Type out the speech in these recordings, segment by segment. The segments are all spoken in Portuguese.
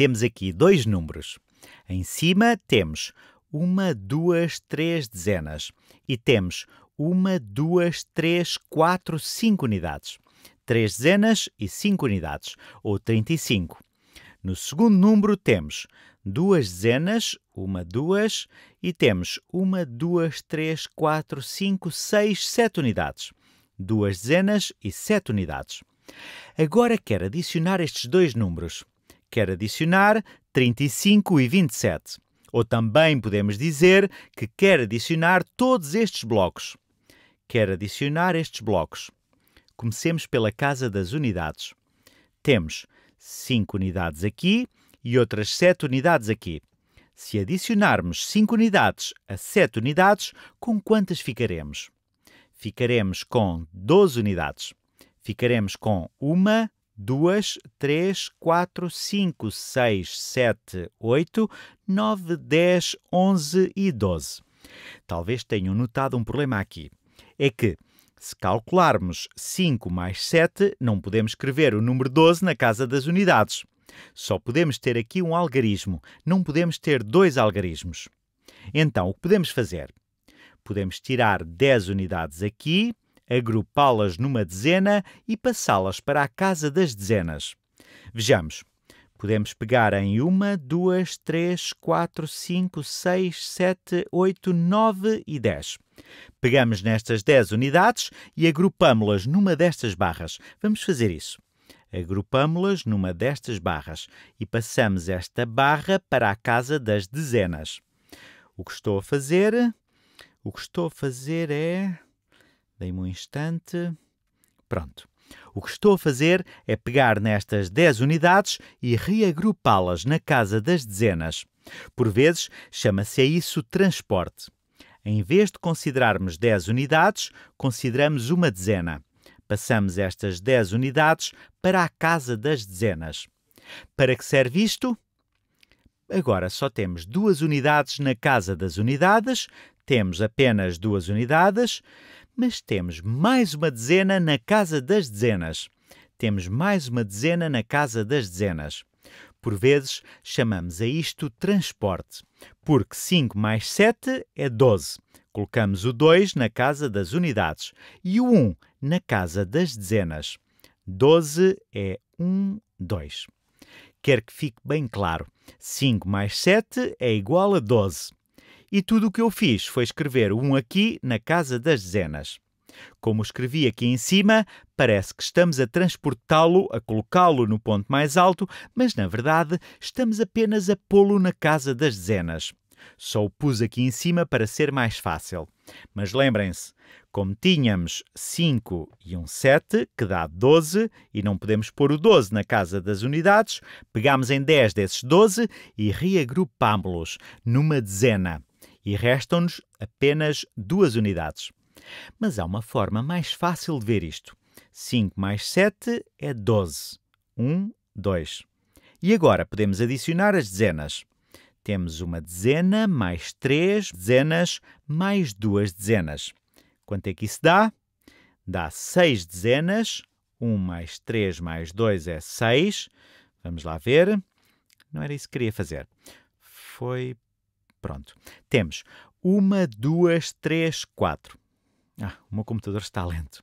Temos aqui dois números. Em cima temos uma, duas, três dezenas e temos uma, duas, três, quatro, cinco unidades. Três dezenas e cinco unidades, ou 35. No segundo número temos duas dezenas, uma, duas, e temos uma, duas, três, quatro, cinco, seis, sete unidades. Duas dezenas e sete unidades. Agora quero adicionar estes dois números quer adicionar 35 e 27. Ou também podemos dizer que quer adicionar todos estes blocos. Quer adicionar estes blocos. Comecemos pela casa das unidades. Temos 5 unidades aqui e outras 7 unidades aqui. Se adicionarmos 5 unidades a 7 unidades, com quantas ficaremos? Ficaremos com 12 unidades. Ficaremos com 1, 2, 3, 4, 5, 6, 7, 8, 9, 10, 11 e 12. Talvez tenham notado um problema aqui. É que, se calcularmos 5 mais 7, não podemos escrever o número 12 na casa das unidades. Só podemos ter aqui um algarismo, não podemos ter dois algarismos. Então, o que podemos fazer? Podemos tirar 10 unidades aqui agrupá-las numa dezena e passá-las para a casa das dezenas. Vejamos. Podemos pegar em uma, duas, três, quatro, cinco, seis, sete, oito, nove e dez. Pegamos nestas dez unidades e agrupamos-las numa destas barras. Vamos fazer isso. Agrupamos-las numa destas barras e passamos esta barra para a casa das dezenas. O que estou a fazer? O que estou a fazer é Dei-me um instante. Pronto. O que estou a fazer é pegar nestas 10 unidades e reagrupá-las na casa das dezenas. Por vezes, chama-se a isso transporte. Em vez de considerarmos 10 unidades, consideramos uma dezena. Passamos estas 10 unidades para a casa das dezenas. Para que serve isto? Agora só temos duas unidades na casa das unidades, temos apenas duas unidades, mas temos mais uma dezena na casa das dezenas. Temos mais uma dezena na casa das dezenas. Por vezes chamamos a isto transporte, porque 5 mais 7 é 12. Colocamos o 2 na casa das unidades e o 1 na casa das dezenas. 12 é 1, 2. Quero que fique bem claro: 5 mais 7 é igual a 12. E tudo o que eu fiz foi escrever um aqui na casa das dezenas. Como escrevi aqui em cima, parece que estamos a transportá-lo, a colocá-lo no ponto mais alto, mas na verdade estamos apenas a pô-lo na casa das dezenas. Só o pus aqui em cima para ser mais fácil. Mas lembrem-se, como tínhamos 5 e um 7, que dá 12, e não podemos pôr o 12 na casa das unidades, pegámos em 10 desses 12 e reagrupámos-los numa dezena e restam-nos apenas duas unidades. Mas há uma forma mais fácil de ver isto. 5 mais 7 é 12. 1, 2. E agora podemos adicionar as dezenas. Temos uma dezena mais 3 dezenas mais 2 dezenas. Quanto é que isso dá? Dá 6 dezenas. 1 mais 3 mais 2 é 6. Vamos lá ver. Não era isso que queria fazer. Foi Pronto. Temos uma, duas, três, quatro. Ah, o meu computador está lento.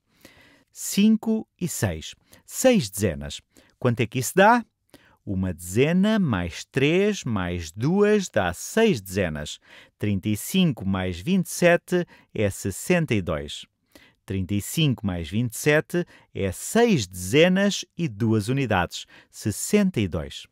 5 e 6. 6 dezenas. Quanto é que isso dá? Uma dezena mais 3 mais 2 dá 6 dezenas. 35 mais 27 é 62. 35 mais 27 é 6 dezenas e 2 unidades. 62.